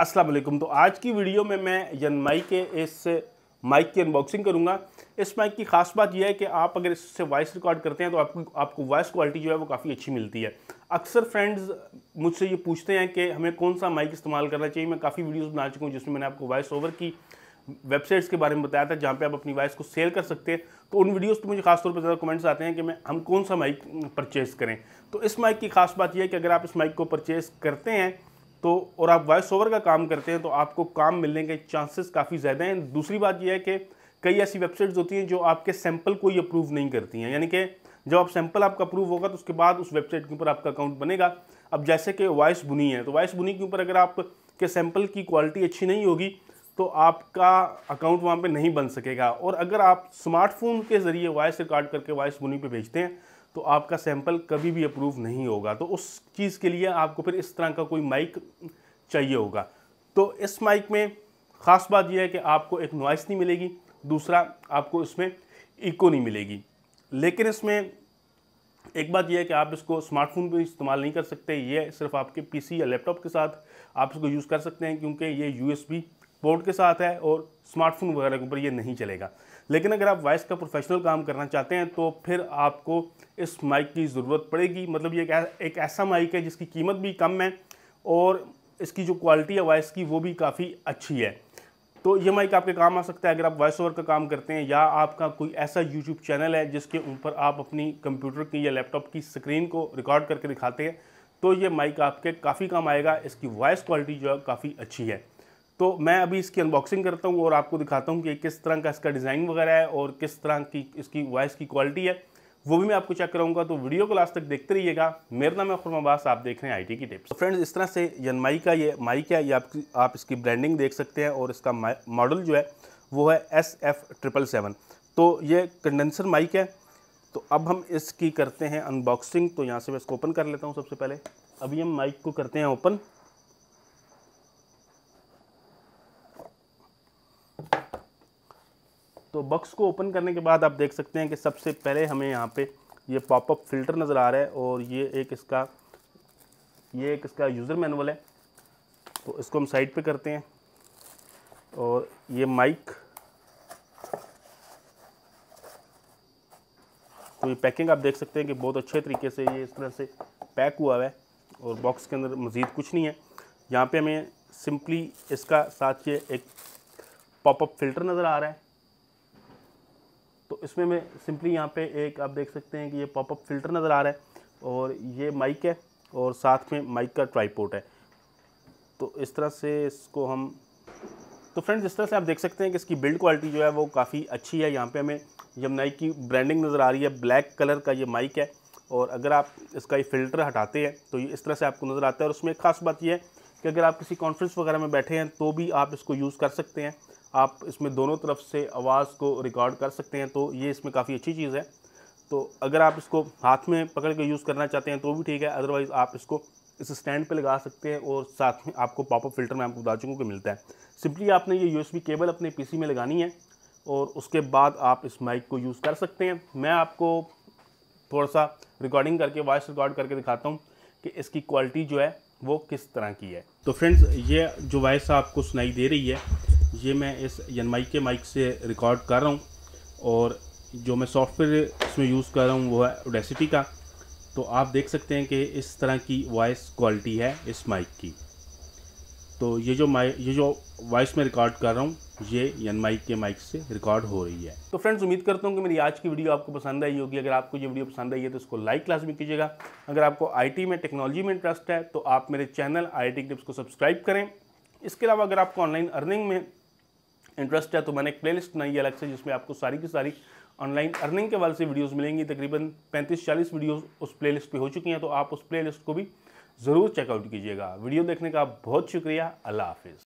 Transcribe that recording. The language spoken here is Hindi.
अस्सलाम वालेकुम तो आज की वीडियो में मैं यन माइक के इस माइक की अनबॉक्सिंग करूंगा इस माइक की खास बात यह है कि आप अगर इससे वॉइस रिकॉर्ड करते हैं तो आपको आपको वॉइस क्वालिटी जो है वो काफ़ी अच्छी मिलती है अक्सर फ्रेंड्स मुझसे ये पूछते हैं कि हमें कौन सा माइक इस्तेमाल करना चाहिए मैं काफ़ी वीडियोज़ बना चुका हूँ जिसमें मैंने आपको वॉइस ओवर की वेबसाइट्स के बारे में बताया था जहाँ पे आप अपनी वॉइस को सेल कर सकते हैं तो उन वीडियोस पे मुझे खासतौर पर ज़्यादा कमेंट्स आते हैं कि मैं हम कौन सा माइक परचेज़ करें तो इस माइक की खास बात यह है कि अगर आप इस माइक को परचेज़ करते हैं तो और आप वॉइस ओवर का काम करते हैं तो आपको काम मिलने के चांसेस काफ़ी ज़्यादा हैं दूसरी बात यह है कि कई ऐसी वेबसाइट्स होती हैं जो आपके सैंपल को ही अप्रूव नहीं करती हैं यानी कि जब आप सैंपल आपका अप्रूव होगा तो उसके बाद उस वेबसाइट के ऊपर आपका अकाउंट बनेगा अब जैसे कि वॉइस बुनी है तो वॉइस बुनी के ऊपर अगर आपके सैंपल की क्वालिटी अच्छी नहीं होगी तो आपका अकाउंट वहाँ पे नहीं बन सकेगा और अगर आप स्मार्टफोन के ज़रिए वॉइस रिकॉर्ड करके वॉइस बुनी पे भेजते हैं तो आपका सैंपल कभी भी अप्रूव नहीं होगा तो उस चीज़ के लिए आपको फिर इस तरह का कोई माइक चाहिए होगा तो इस माइक में ख़ास बात यह है कि आपको एक नॉइस नहीं मिलेगी दूसरा आपको इसमें इको नहीं मिलेगी लेकिन इसमें एक बात यह है कि आप इसको स्मार्टफोन पर इस्तेमाल नहीं कर सकते ये सिर्फ आपके पीसी या लैपटॉप के साथ आप इसको यूज़ कर सकते हैं क्योंकि ये यूएसबी पोर्ट के साथ है और स्मार्टफोन वगैरह के ऊपर ये नहीं चलेगा लेकिन अगर आप वॉइस का प्रोफेशनल काम करना चाहते हैं तो फिर आपको इस माइक की ज़रूरत पड़ेगी मतलब ये एक ऐसा माइक है जिसकी कीमत भी कम है और इसकी जो क्वालिटी है वॉइस की वो भी काफ़ी अच्छी है तो ये माइक आपके काम आ सकता है अगर आप वॉइस ओवर का काम करते हैं या आपका कोई ऐसा यूट्यूब चैनल है जिसके ऊपर आप अपनी कंप्यूटर की या लैपटॉप की स्क्रीन को रिकॉर्ड करके दिखाते हैं तो ये माइक आपके काफ़ी काम आएगा इसकी वॉइस क्वालिटी जो है काफ़ी अच्छी है तो मैं अभी इसकी अनबॉक्सिंग करता हूँ और आपको दिखाता हूँ कि किस तरह का इसका डिज़ाइन वगैरह है और किस तरह की इसकी वॉइस की क्वालिटी है वो भी मैं आपको चेक कराऊंगा तो वीडियो को लास्ट तक देखते रहिएगा मेरा नाम है खुरम अब्बास आप देख रहे हैं आईटी की टिप्स तो फ्रेंड्स इस तरह से यनमाई का ये माइक है ये आप आप इसकी ब्रांडिंग देख सकते हैं और इसका मॉडल जो है वो है एस एफ ट्रिपल सेवन तो ये कंडेंसर माइक है तो अब हम इसकी करते हैं अनबॉक्सिंग तो यहाँ से मैं इसको ओपन कर लेता हूँ सबसे पहले अभी हम माइक को करते हैं ओपन तो बक्स को ओपन करने के बाद आप देख सकते हैं कि सबसे पहले हमें यहाँ पे ये पॉपअप फिल्टर नज़र आ रहा है और ये एक इसका ये एक इसका यूज़र मैनुअल है तो इसको हम साइड पे करते हैं और ये माइक तो ये पैकिंग आप देख सकते हैं कि बहुत अच्छे तरीके से ये इस तरह से पैक हुआ है और बॉक्स के अंदर मज़ीद कुछ नहीं है यहाँ पे हमें सिंपली इसका साथ ये एक पॉपअप फिल्टर नज़र आ रहा है तो इसमें मैं सिंपली यहाँ पे एक आप देख सकते हैं कि ये पॉपअप फिल्टर नज़र आ रहा है और ये माइक है और साथ में माइक का ट्राईपोर्ट है तो इस तरह से इसको हम तो फ्रेंड्स इस तरह से आप देख सकते हैं कि इसकी बिल्ड क्वालिटी जो है वो काफ़ी अच्छी है यहाँ पे हमें नाइक की ब्रांडिंग नज़र आ रही है ब्लैक कलर का ये माइक है और अगर आप इसका ये फ़िल्टर हटाते हैं तो ये इस तरह से आपको नज़र आता है और उसमें एक खास बात यह है कि अगर आप किसी कॉन्फ्रेंस वगैरह में बैठे हैं तो भी आप इसको यूज़ कर सकते हैं आप इसमें दोनों तरफ से आवाज़ को रिकॉर्ड कर सकते हैं तो ये इसमें काफ़ी अच्छी चीज़ है तो अगर आप इसको हाथ में पकड़ के यूज़ करना चाहते हैं तो भी ठीक है अदरवाइज़ आप इसको इस स्टैंड पे लगा सकते हैं और साथ में आपको पॉपअप फिल्टर में आपको बता चुका कि मिलता है सिंपली आपने ये यूएसबी केबल अपने पीसी में लगानी है और उसके बाद आप इस माइक को यूज़ कर सकते हैं मैं आपको थोड़ा सा रिकॉर्डिंग करके वॉइस रिकॉर्ड करके दिखाता हूँ कि इसकी क्वालिटी जो है वो किस तरह की है तो फ्रेंड्स ये जो वॉइस आपको सुनाई दे रही है ये मैं इस यनमाई के माइक से रिकॉर्ड कर रहा हूँ और जो मैं सॉफ्टवेयर इसमें यूज़ कर रहा हूँ वो है ओडेसिटी का तो आप देख सकते हैं कि इस तरह की वॉइस क्वालिटी है इस माइक की तो ये जो माइक ये जो वॉइस में रिकॉर्ड कर रहा हूँ ये यन माइक के माइक से रिकॉर्ड हो रही है तो फ्रेंड्स उम्मीद करता हूँ कि मेरी आज की वीडियो आपको पसंद आई होगी अगर आपको ये वीडियो पसंद आई है तो इसको लाइक क्लास में कीजिएगा अगर आपको आईटी में टेक्नोलॉजी में इंटरेस्ट है तो आप मेरे चैनल आई टी टिप्स को सब्सक्राइब करें इसके अलावा अगर आपको ऑनलाइन अर्निंग में इंटरेस्ट है तो मैंने एक प्लेलिस्ट बनाई है अलग से जिसमें आपको सारी की सारी ऑनलाइन अर्निंग के वाले से वीडियोस मिलेंगी तकरीबन 35-40 वीडियोस उस प्लेलिस्ट पे हो चुकी हैं तो आप उस प्लेलिस्ट को भी ज़रूर चेकआउट कीजिएगा वीडियो देखने का बहुत शुक्रिया अल्लाह हाफिज़